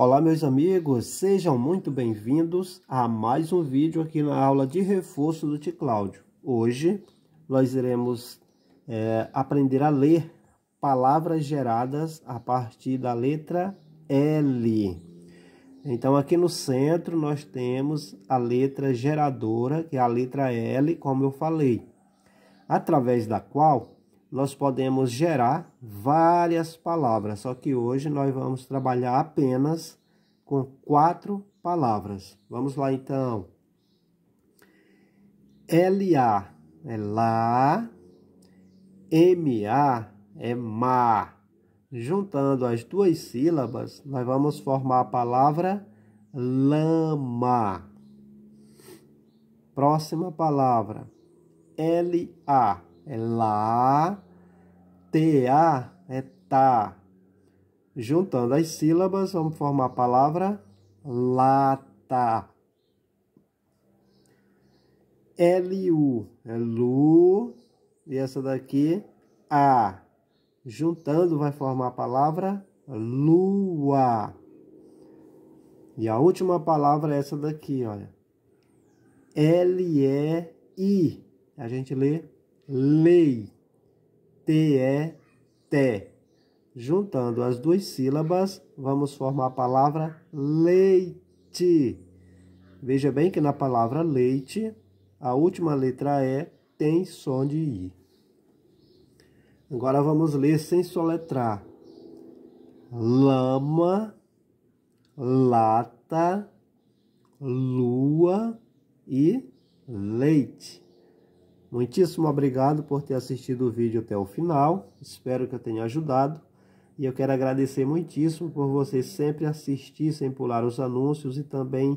Olá meus amigos, sejam muito bem-vindos a mais um vídeo aqui na aula de reforço do Ticláudio. Hoje nós iremos é, aprender a ler palavras geradas a partir da letra L. Então aqui no centro nós temos a letra geradora, que é a letra L, como eu falei, através da qual nós podemos gerar várias palavras, só que hoje nós vamos trabalhar apenas com quatro palavras. Vamos lá então. LA é lá, MA é ma. Juntando as duas sílabas, nós vamos formar a palavra lama. Próxima palavra, LA é lá, TA é né, tá. Juntando as sílabas, vamos formar a palavra lata. LU é lu e essa daqui a. Juntando vai formar a palavra lua. E a última palavra é essa daqui, olha. L E I. A gente lê lei te, t Juntando as duas sílabas, vamos formar a palavra leite. Veja bem que na palavra leite, a última letra E tem som de I. Agora vamos ler sem soletrar. Lama, lata, lua e leite. Muitíssimo obrigado por ter assistido o vídeo até o final. Espero que eu tenha ajudado. E eu quero agradecer muitíssimo por você sempre assistir sem pular os anúncios e também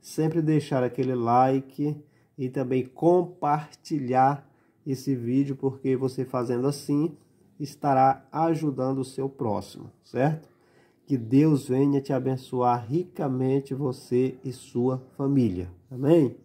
sempre deixar aquele like e também compartilhar esse vídeo, porque você fazendo assim estará ajudando o seu próximo, certo? Que Deus venha te abençoar ricamente você e sua família. Amém?